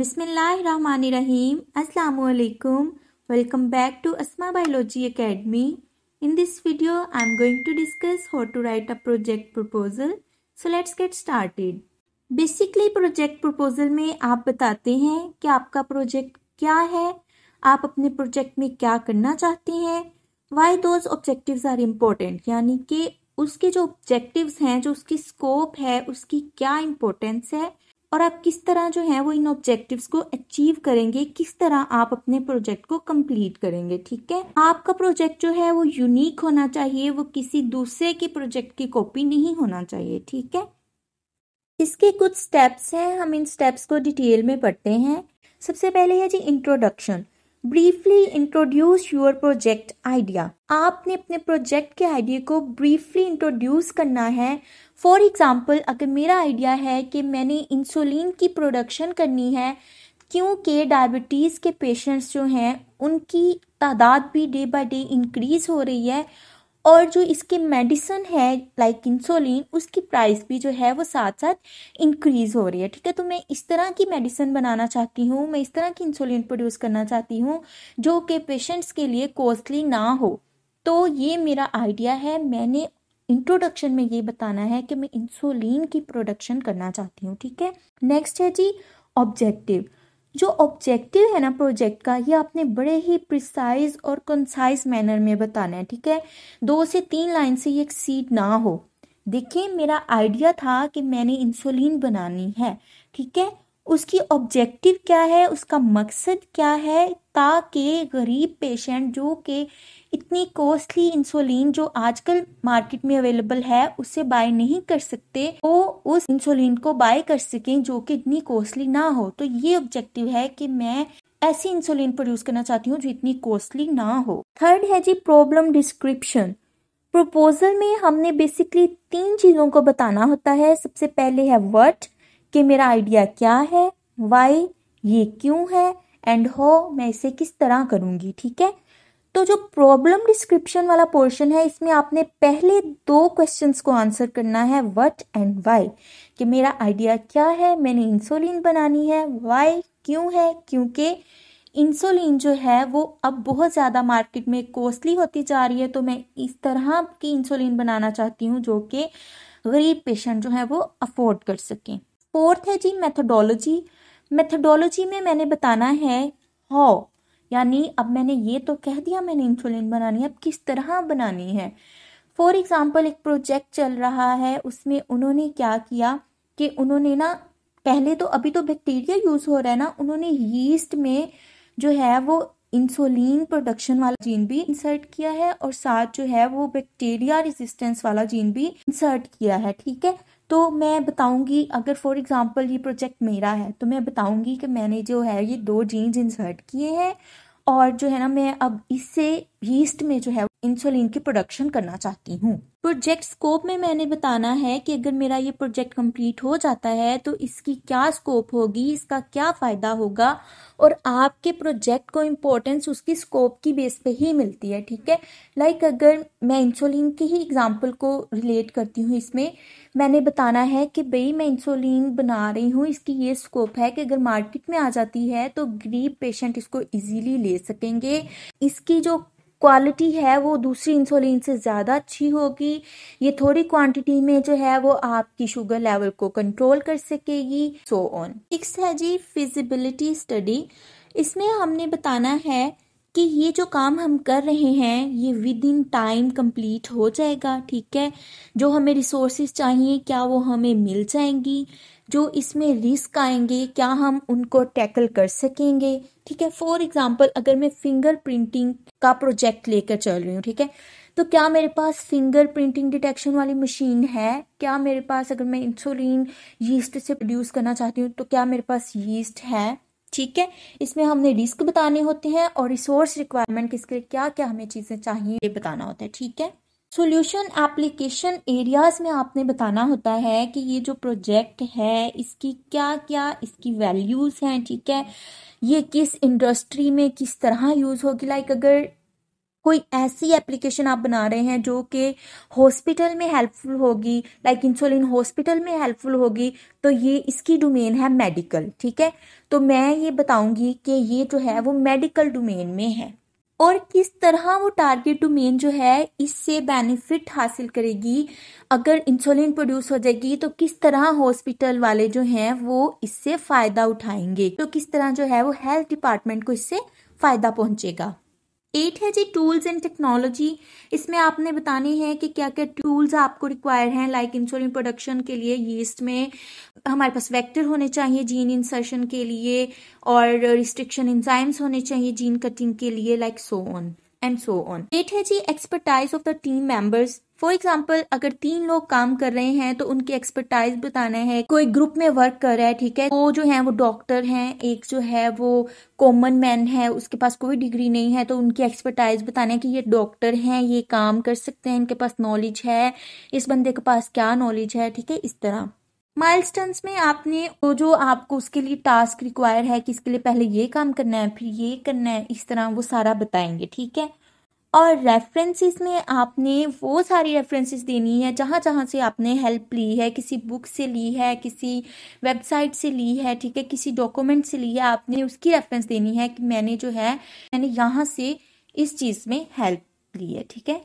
बिस्मिल्लाहिर्रहमानिर्रहीम अस्सलाम वालेकुम welcome back to Asma biology academy in this video I am going to discuss how to write a project proposal so let's get started basically project proposal में आप बताते हैं कि आपका प्रोजेक्ट क्या है आप अपने प्रोजेक्ट में क्या करना चाहते हैं why those objectives are important यानी कि उसके जो ऑब्जेक्टिव हैं जो उसकी स्कोप है उसकी क्या इम्पोर्टेंस है और आप किस तरह जो है वो इन ऑब्जेक्टिव्स को अचीव करेंगे किस तरह आप अपने प्रोजेक्ट को कंप्लीट करेंगे ठीक है आपका प्रोजेक्ट जो है वो यूनिक होना चाहिए वो किसी दूसरे के प्रोजेक्ट की कॉपी नहीं होना चाहिए ठीक है इसके कुछ स्टेप्स हैं हम इन स्टेप्स को डिटेल में पढ़ते हैं सबसे पहले है जी introduction briefly introduce your project idea आपने अपने प्रोजेक्ट के आइडिया को ब्रीफली इंट्रोड्यूस करना है फॉर एग्जाम्पल अगर मेरा आइडिया है कि मैंने इंसुलिन की प्रोडक्शन करनी है क्योंकि डायबिटीज़ के पेशेंट्स जो हैं उनकी तादाद भी डे बाय डे इंक्रीज़ हो रही है और जो इसके मेडिसन है लाइक इंसुलिन उसकी प्राइस भी जो है वो साथ साथ इंक्रीज़ हो रही है ठीक है तो मैं इस तरह की मेडिसिन बनाना चाहती हूँ मैं इस तरह की इंसुलिन प्रोड्यूस करना चाहती हूँ जो कि पेशेंट्स के लिए कॉस्टली ना हो तो ये मेरा आइडिया है मैंने इंट्रोडक्शन में ये बताना है कि मैं इंसुलिन की प्रोडक्शन करना चाहती हूँ ठीक है नेक्स्ट है जी ऑब्जेक्टिव जो ऑब्जेक्टिव है ना प्रोजेक्ट का ये आपने बड़े ही प्रिसाइज और कंसाइज मैनर में बताना है ठीक है दो से तीन लाइन से ये सीट ना हो देखिए मेरा आइडिया था कि मैंने इंसुलिन बनानी है ठीक है उसकी ऑब्जेक्टिव क्या है उसका मकसद क्या है ताकि गरीब पेशेंट जो कि इतनी कॉस्टली इंसुलिन जो आजकल मार्केट में अवेलेबल है उसे बाय नहीं कर सकते वो उस इंसुलिन को बाय कर सकें जो कि इतनी कॉस्टली ना हो तो ये ऑब्जेक्टिव है कि मैं ऐसी इंसुलिन प्रोड्यूस करना चाहती हूँ जो इतनी कॉस्टली ना हो थर्ड है जी प्रॉब्लम डिस्क्रिप्शन प्रपोजल में हमने बेसिकली तीन चीज़ों को बताना होता है सबसे पहले है वर्ड कि मेरा आइडिया क्या है वाई ये क्यों है एंड हो मैं इसे किस तरह करूंगी ठीक है तो जो प्रॉब्लम डिस्क्रिप्शन वाला पोर्शन है इसमें आपने पहले दो क्वेश्चंस को आंसर करना है व्हाट एंड व्हाई कि मेरा आइडिया क्या है मैंने इंसुलिन बनानी है व्हाई क्यों है क्योंकि इंसुलिन जो है वो अब बहुत ज़्यादा मार्केट में कॉस्टली होती जा रही है तो मैं इस तरह की इंसुलिन बनाना चाहती हूँ जो कि गरीब पेशेंट जो है वो अफोर्ड कर सकें फोर्थ है जी मैथडोलॉजी मैथडोलॉजी में मैंने बताना है हाउ यानी अब मैंने ये तो कह दिया मैंने इंसुलिन बनानी है अब किस तरह बनानी है फॉर एग्ज़ाम्पल एक प्रोजेक्ट चल रहा है उसमें उन्होंने क्या किया कि उन्होंने ना पहले तो अभी तो बैक्टीरिया यूज़ हो रहा है ना उन्होंने यीस्ट में जो है वो इंसुलिन प्रोडक्शन वाला जीन भी इंसर्ट किया है और साथ जो है वो बैक्टीरिया रेजिस्टेंस वाला जीन भी इंसर्ट किया है ठीक है तो मैं बताऊंगी अगर फॉर एग्ज़ाम्पल ये प्रोजेक्ट मेरा है तो मैं बताऊंगी कि मैंने जो है ये दो जीन्स इंसर्ट किए हैं और जो है ना मैं अब इससे यीस्ट में जो है इंसुलिन की प्रोडक्शन करना चाहती हूँ प्रोजेक्ट स्कोप में मैंने बताना है कि अगर मेरा ये प्रोजेक्ट कंप्लीट हो जाता है तो इसकी क्या स्कोप होगी इसका क्या फायदा होगा और आपके प्रोजेक्ट को इम्पोर्टेंस उसकी स्कोप की बेस पे ही मिलती है ठीक है लाइक अगर मैं इंसुलिन की ही एग्जाम्पल को रिलेट करती हूँ इसमें मैंने बताना है कि भाई मैं इंसुलिन बना रही हूँ इसकी ये स्कोप है कि अगर मार्केट में आ जाती है तो गरीब पेशेंट इसको इजीली ले सकेंगे इसकी जो क्वालिटी है वो दूसरी इंसुलिन से ज़्यादा अच्छी होगी ये थोड़ी क्वांटिटी में जो है वो आपकी शुगर लेवल को कंट्रोल कर सकेगी सो ऑन सिक्स है जी फिजिबिलिटी स्टडी इसमें हमने बताना है कि ये जो काम हम कर रहे हैं ये विद इन टाइम कंप्लीट हो जाएगा ठीक है जो हमें रिसोर्सेज चाहिए क्या वो हमें मिल जाएंगी जो इसमें रिस्क आएंगे क्या हम उनको टैकल कर सकेंगे ठीक है फॉर एग्जाम्पल अगर मैं फिंगर प्रिंटिंग का प्रोजेक्ट लेकर चल रही हूँ ठीक है तो क्या मेरे पास फिंगर प्रिंटिंग डिटेक्शन वाली मशीन है क्या मेरे पास अगर मैं इंसुलिन यीस्ट से प्रोड्यूस करना चाहती हूँ तो क्या मेरे पास यीस्ट है ठीक है इसमें हमने रिस्क बताने होते हैं और रिसोर्स रिक्वायरमेंट किसके लिए क्या क्या हमें चीज़ें चाहिए ये बताना होता है ठीक है सॉल्यूशन एप्लीकेशन एरियाज में आपने बताना होता है कि ये जो प्रोजेक्ट है इसकी क्या क्या इसकी वैल्यूज़ हैं ठीक है ये किस इंडस्ट्री में किस तरह यूज़ होगी लाइक अगर कोई ऐसी एप्लीकेशन आप बना रहे हैं जो कि हॉस्पिटल में हेल्पफुल होगी लाइक इंसुलिन हॉस्पिटल में हेल्पफुल होगी तो ये इसकी डोमेन है मेडिकल ठीक है तो मैं ये बताऊंगी कि ये जो है वो मेडिकल डोमेन में है और किस तरह वो टारगेट डोमेन जो है इससे बेनिफिट हासिल करेगी अगर इंसुलिन प्रोड्यूस हो जाएगी तो किस तरह हॉस्पिटल वाले जो हैं वो इससे फायदा उठाएंगे तो किस तरह जो है वो हेल्थ डिपार्टमेंट को इससे फायदा पहुंचेगा एट है जी टूल्स एंड टेक्नोलॉजी इसमें आपने बतानी है कि क्या क्या टूल्स आपको रिक्वायर हैं लाइक इंसुलिन प्रोडक्शन के लिए यीस्ट में हमारे पास वेक्टर होने चाहिए जीन इंसर्शन के लिए और रिस्ट्रिक्शन इंजाइम्स होने चाहिए जीन कटिंग के लिए like so on and so on एट है जी expertise of the team members for example अगर तीन लोग काम कर रहे हैं तो उनकी एक्सपर्टाइज बताना है कोई ग्रुप में वर्क कर रहा है ठीक है वो जो है वो डॉक्टर हैं एक जो है वो कॉमन मैन है उसके पास कोई डिग्री नहीं है तो उनकी एक्सपर्टाइज बताना है कि ये डॉक्टर हैं ये काम कर सकते हैं इनके पास नॉलेज है इस बंदे के पास क्या नॉलेज है ठीक है इस तरह माइलस्टोन्स में आपने वो जो आपको उसके लिए टास्क रिक्वायर है कि इसके लिए पहले ये काम करना है फिर ये करना है इस तरह वो सारा बताएंगे ठीक है और रेफरेंसेस में आपने वो सारी रेफरेंसेस देनी है जहाँ जहाँ से आपने हेल्प ली है किसी बुक से ली है किसी वेबसाइट से ली है ठीक है किसी डॉक्यूमेंट से ली है आपने उसकी रेफरेंस देनी है कि मैंने जो है मैंने यहाँ से इस चीज़ में हेल्प ली है ठीक है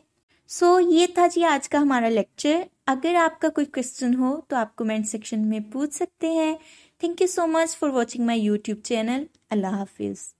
सो so, ये था जी आज का हमारा लेक्चर अगर आपका कोई क्वेश्चन हो तो आप कमेंट सेक्शन में पूछ सकते हैं thank you so much for watching my YouTube channel अल्लाह हाफिज़